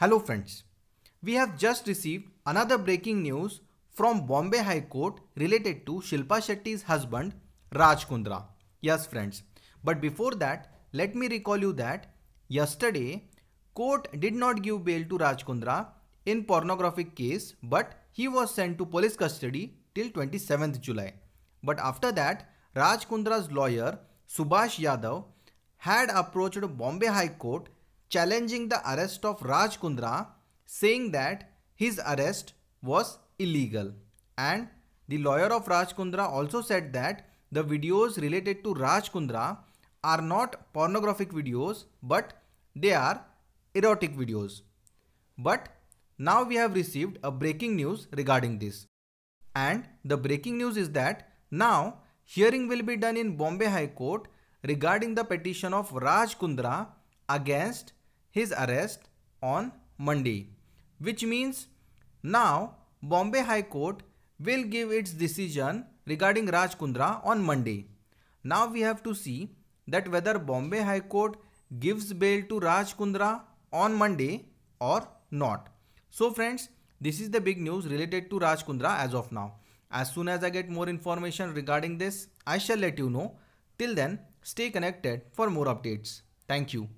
Hello friends, we have just received another breaking news from Bombay High Court related to Shilpa Shetty's husband Raj Kundra. Yes friends, but before that, let me recall you that yesterday court did not give bail to Raj Kundra in pornographic case but he was sent to police custody till 27th July. But after that, Raj Kundra's lawyer Subhash Yadav had approached Bombay High Court challenging the arrest of Raj Kundra saying that his arrest was illegal. And the lawyer of Raj Kundra also said that the videos related to Raj Kundra are not pornographic videos but they are erotic videos. But now we have received a breaking news regarding this. And the breaking news is that now hearing will be done in Bombay High Court regarding the petition of Raj Kundra against his arrest on Monday, which means now Bombay High Court will give its decision regarding Raj Kundra on Monday. Now we have to see that whether Bombay High Court gives bail to Raj Kundra on Monday or not. So friends, this is the big news related to Raj Kundra as of now. As soon as I get more information regarding this, I shall let you know. Till then, stay connected for more updates. Thank you.